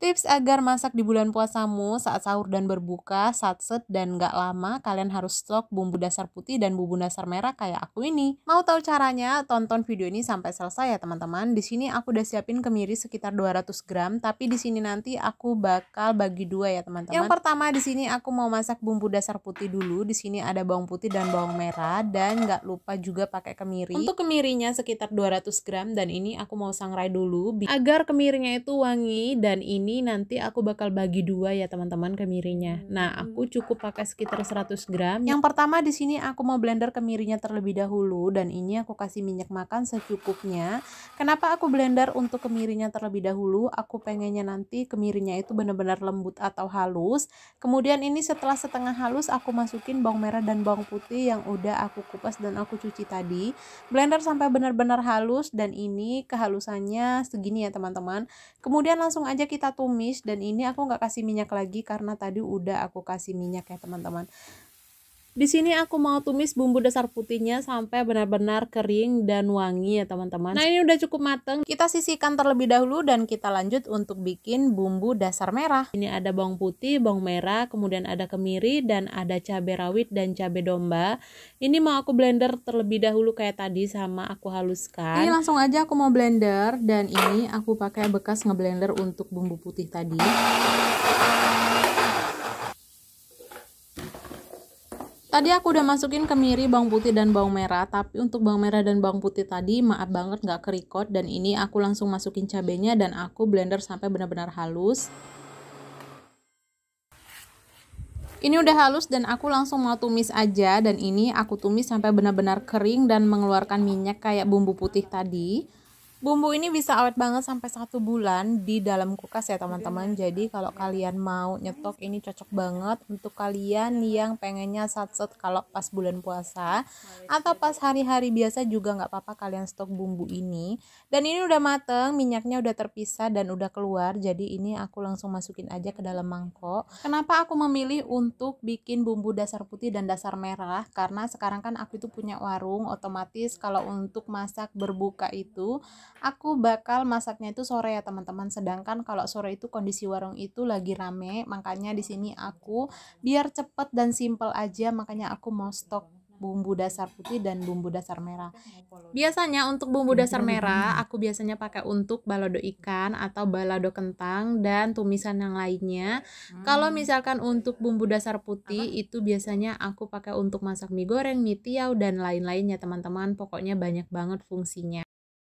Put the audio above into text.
Tips agar masak di bulan puasamu saat sahur dan berbuka, saat set dan nggak lama, kalian harus stok bumbu dasar putih dan bumbu dasar merah kayak aku ini. Mau tahu caranya? Tonton video ini sampai selesai ya teman-teman. Di sini aku udah siapin kemiri sekitar 200 gram, tapi di sini nanti aku bakal bagi dua ya teman-teman. Yang pertama di sini aku mau masak bumbu dasar putih dulu. Di sini ada bawang putih dan bawang merah dan nggak lupa juga pakai kemiri. Untuk kemirinya sekitar 200 gram dan ini aku mau sangrai dulu agar kemirinya itu wangi dan ini ini nanti aku bakal bagi dua ya teman-teman kemirinya. Nah, aku cukup pakai sekitar 100 gram. Yang pertama di sini aku mau blender kemirinya terlebih dahulu dan ini aku kasih minyak makan secukupnya. Kenapa aku blender untuk kemirinya terlebih dahulu? Aku pengennya nanti kemirinya itu benar-benar lembut atau halus. Kemudian ini setelah setengah halus aku masukin bawang merah dan bawang putih yang udah aku kupas dan aku cuci tadi. Blender sampai benar-benar halus dan ini kehalusannya segini ya teman-teman. Kemudian langsung aja kita tumis dan ini aku nggak kasih minyak lagi karena tadi udah aku kasih minyak ya teman-teman di sini aku mau tumis bumbu dasar putihnya sampai benar-benar kering dan wangi ya teman-teman. Nah ini udah cukup mateng. Kita sisihkan terlebih dahulu dan kita lanjut untuk bikin bumbu dasar merah. Ini ada bawang putih, bawang merah, kemudian ada kemiri dan ada cabai rawit dan cabai domba. Ini mau aku blender terlebih dahulu kayak tadi sama aku haluskan. Ini langsung aja aku mau blender dan ini aku pakai bekas ngeblender untuk bumbu putih tadi. Tadi aku udah masukin kemiri, bawang putih dan bawang merah, tapi untuk bawang merah dan bawang putih tadi maaf banget gak ke dan ini aku langsung masukin cabenya dan aku blender sampai benar-benar halus. Ini udah halus dan aku langsung mau tumis aja dan ini aku tumis sampai benar-benar kering dan mengeluarkan minyak kayak bumbu putih tadi. Bumbu ini bisa awet banget sampai satu bulan di dalam kulkas ya teman-teman. Iya. Jadi kalau kalian mau nyetok ini cocok banget untuk kalian yang pengennya sat-sat kalau pas bulan puasa atau pas hari-hari biasa juga nggak apa-apa kalian stok bumbu ini. Dan ini udah mateng, minyaknya udah terpisah dan udah keluar. Jadi ini aku langsung masukin aja ke dalam mangkok. Kenapa aku memilih untuk bikin bumbu dasar putih dan dasar merah? Karena sekarang kan aku itu punya warung, otomatis kalau untuk masak berbuka itu aku bakal masaknya itu sore ya teman-teman sedangkan kalau sore itu kondisi warung itu lagi rame makanya di sini aku biar cepet dan simple aja makanya aku mau stok bumbu dasar putih dan bumbu dasar merah. Biasanya untuk bumbu dasar merah aku biasanya pakai untuk balado ikan atau balado kentang dan tumisan yang lainnya. Hmm. Kalau misalkan untuk bumbu dasar putih Apa? itu biasanya aku pakai untuk masak mie goreng, mie tiaw dan lain-lainnya teman-teman. Pokoknya banyak banget fungsinya.